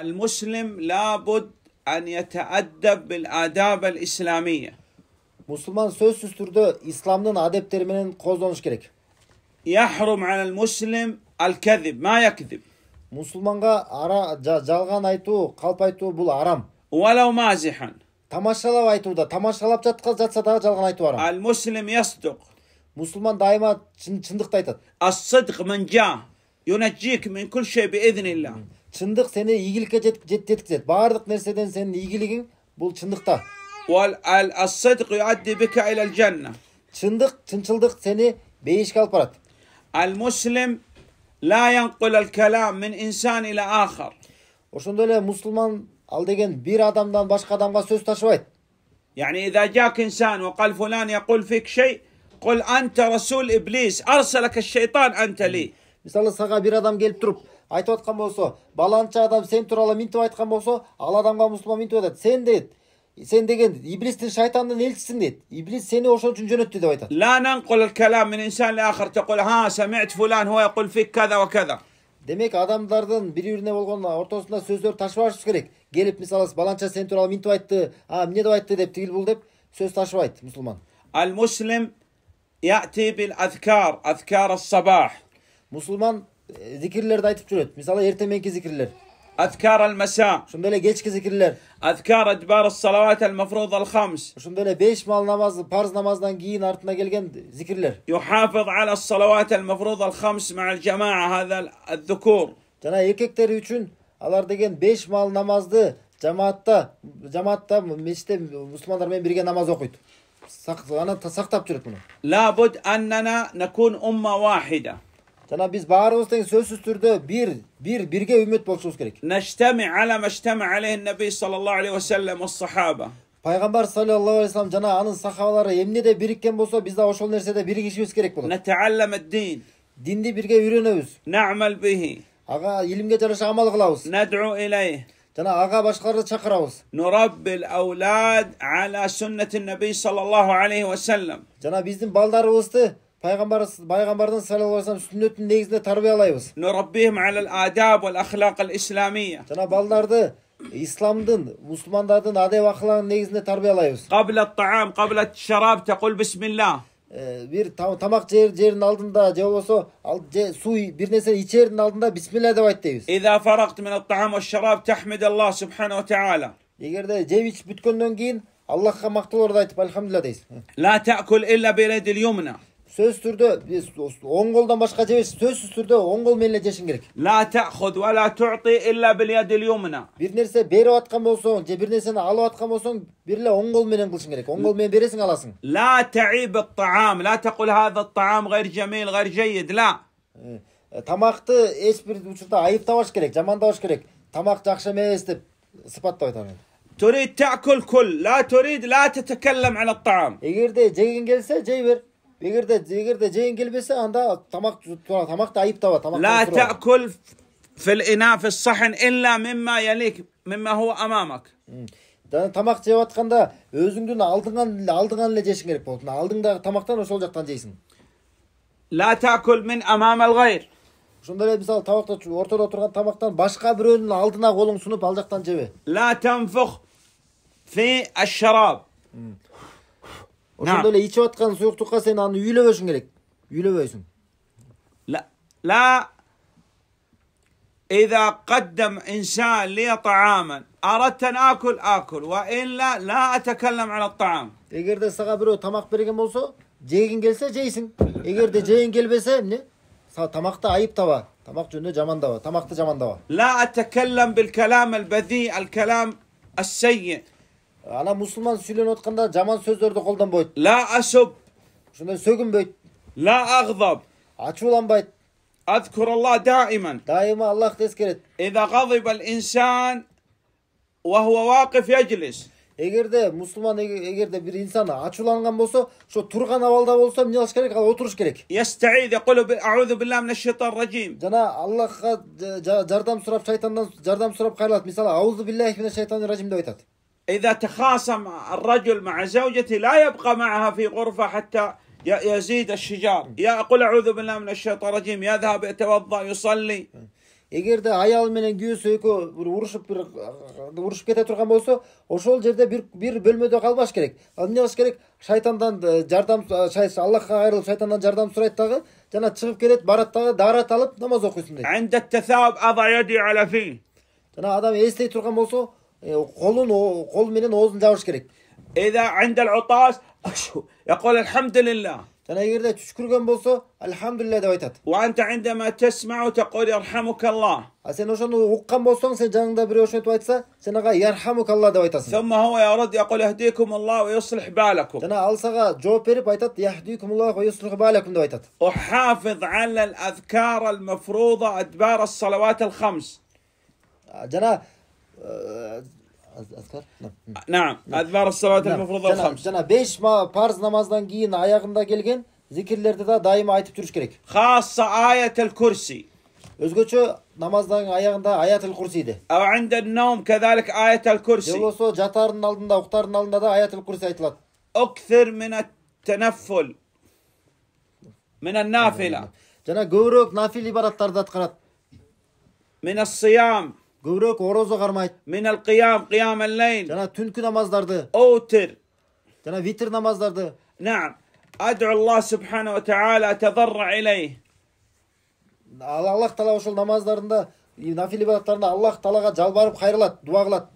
المسلم لابد أن يتأدب بالآداب الإسلامية Müslüman sözsüz türde İslam'ın adepleriminin kozlanış gerek. Yahrum anel muslim al kezib, ma yakzib. Müslümanga ara жалган айтуу, калп айтуу бул арам. Velau mazihan. Тамашалап айтууда, тамашалап жатка жатса дагы жалган айтуу арам. Al muslim yasduq. Müslüman daima чындыкты айтат. As-sidq min ja yunajjik min kul şey bi iznillah. Hmm. чындык сени ийгиликке жеткизет баардык нерседен сенин ийгилигиң бул чындыкта чындык чынчылдык сени бейишке алып барат المسلم لا ينقل الكلام من إنسان إلى آخر. وشندولا مسلمان على دين بير آدم دان باش قدام غسوس تشويت. يعني إذا جاك إنسان وقال فلان يقول فيك شيء قل أنت رسول إبليس أرسلك الشيطان أنت لي. مثلا صغا بير آدم جيل تروب айтып жатқан болса баланча адам сен туралы минтіп айтқан болса ал адамға мұсылман минтіп айтады сен деді сен деген иблистің шайтанның елшісің дейді иблис сені ошон үчүн жөнөттү деп айтат لا ننقل الكلام من انسان لاخر تقول ها سمعت فلان هو يقول فيك كذا وكذا демек адамдардын бири бирине болгон ортосунда сөздөрдү ташып алышыбыз керек келип мисалы баланча сен тууралуу минтип айтты а эмне деп айтты деп тигил бул деп сөз ташыбайт мусулман المسلم يأتي بالأذكار أذكار الصباح مسلمان e, zikirlerdi aytib turadi Mesela ertaменки zikirler أذكار المساء شون geç geçki zikirler أذكار أدبار الصلوات المفروض الخمس شون böyle 5 mal namaz farz namazdan giyin ardına gelgen zikirler يحافظ على الصلوات المفروض Maal مع الجماعة هذا الذكور Жана erkekleri için алар деген 5 mal namazdı cemaatta cemaatta meşte Müslümanlar men birge namaz okuydu. Sak, ana, saktap bunu. La bud annana nekun umma vahide. Cana biz bağırımızdaki söz süstürde bir, bir, birge ümmet bolşumuz gerek. Neştemi ala meştemi aleyhin nebi sallallahu aleyhi ve sellem ve sahaba. Peygamber sallallahu aleyhi ve sellem cana anın sahabaları emni de birikken bolsa biz de oşol nersede birikişimiz gerek Ne Neteallem din. Dindi birge yürünöbüz. Na'mel bihi. Aga ilimge çalışa amal kılavuz. Ned'u ileyh. Cana aga başkarı çakıravuz. Nurabbil evlad ala sünnetin nebi sallallahu aleyhi ve sellem. Cana bizim baldarı ustu. Peygamber Peygamberden sallallahu aleyhi ve sellem sünnetin negizinde terbiye alayız. Nurabbihim alel adab vel ahlakal İslamiyye. Cenab-ı Allah'lardı İslam'dın, Müslümanların adev akıllarının negizinde terbiye alayız. Kabla ta'am, kabla şarab, tekul bismillah. Ee, bir tam, tamak cer, cerin aldığında cevap olsa al, ce, su bir nesne içerin aldığında Bismillah de vayttayız. İza farakt min at-ta'am ve şarab tahmidallah subhanahu ve teala. Eğer de cev iç bütkenden giyin Allah'a maktul orada aytıp elhamdülillah deyiz. La ta'kul illa bi yumna. сөзсүз түрдө биз оң колдон башка жебеш сөзсүз түрдө оң кол менен эле жешиң керек ла тахуд ва ла туъти илля бил ядил юмна бир нерсе берип аткан болсоң же бир нерсени алып аткан болсоң бир эле оң кол менен кылышың керек оң кол менен бересиң аласың ла таиб الطعام لا تقل هذا الطعام غير جميل غير جيد ла тамакты эч бир учурда айыптабаш керек жамандабаш керек тамак жакшы эмес деп сыпаттап айтам мен تريد تاكل كل لا تريد لا تتكلم عن الطعام эгерде жегиң келсе жей бер بيقدر تقدر جاي نقلبسه انت طمق طمق طيب توا طمق لا تاكل في الاناء في الصحن الا مما يليك مما هو امامك тамақ жеп жатқанда өзіңдің алдыңнан алдыңанле жешің керек болатын алдыңдағы тамақтан ошол жақтан жейсің ла такул мин амам ал гайр ошондой эле мисалы тамакта ортодо турган тамактан башка бирөөнүн алдына колуң сунуп ал жактан жебе ла танфух фи аш шараб نعم لا ичип аткан суюктукка сен لا إذا قدم إنسان لي طعاما أردت أن آكل آكل وإلا لا أتكلم عن الطعام إذا ده سقى برو تمك بريجن بوسو جلسة جيسن إذا ده جيجن جلبسة إني سا تمك تا توا تمك جند جمان توا تمك تا جمان لا أتكلم بالكلام البذيء الكلام السيء ана мұсылман сүйленіп отқанда жаман сөздерді қолданбайды ла ашуб ошондой сөгінбейді ла ағзаб ачууланбайт أذكر الله دائما دائما الله تذكرت إذا غضب الإنسان وهو واقف يجلس эгерде мусулман эгерде бир инсан ачууланган болсо ошо турган абалда болсо эмне кылыш керек ал отуруш керек يستعيذ يقول اعوذ بالله من الشيطان الرجيم жана аллахка жардам сурап шайтандан жардам сурап кайрылат мисалы аузу биллахи мина шайтани ражим деп айтат إذا تخاصم الرجل مع زوجته لا يبقى معها في غرفة حتى يزيد الشجار يا قل أعوذ بالله من الشيطان الرجيم يذهب يتوضأ يصلي эгерде аял менен күйөөсү экөө бир урушуп бир урушуп кете турган болсо ошол жерде бир бир бөлмөдө калбаш керек эмне кылыш керек шайтандан жардам аллахка кайрылып шайтандан жардам сурайт дагы жана чыгып келет барат дагы даарат алып намаз окуйсун дейт жана адам эстей турган болсо إيه، قولون قول من نوزن دارش كريك إذا عند العطاس أشو يقول الحمد لله أنا يرد تشكر جنب الحمد لله دويتات وأنت عندما تسمع تقول يرحمك الله أسين وشان وقم بوسون سجان دبريوش نتويتسا سنغا يرحمك الله دويتاس ثم هو يرد يقول يهديكم الله ويصلح بالكم أنا ألصغا جو بيري بايتات يهديكم الله ويصلح بالكم دويتات أحافظ على الأذكار المفروضة أدبار الصلوات الخمس جنا اذكar na'am adbar salavat al mufruza khams jana 5 ma farz namazdan keyin ayağında kelgen zikirlerde de daima aytıp duruş gerek. Khassa ayetel kursi. Özgöçe namazdan ayağında ayetel kursiydi. Ev inde nevm kezalik ayetel kursi. Yok olsa jatarın altında, uktarın altında da ayetel kursi aytılat. Okthir minet teneffül. Minen nafile. Jana köbürök nafil ibarattарды atkırat. Minen siyam. көбірек ораза қармайды من қиям, قيام الليل жаңа түнкі намаздарды أوتر Жана витр намаздарды نعم أدعو الله Ва وتعالى أتضرع إليه аллах тағала ошол намаздарында нафил ибадаттарында аллах тағалаға жалбарып қайрылады дуа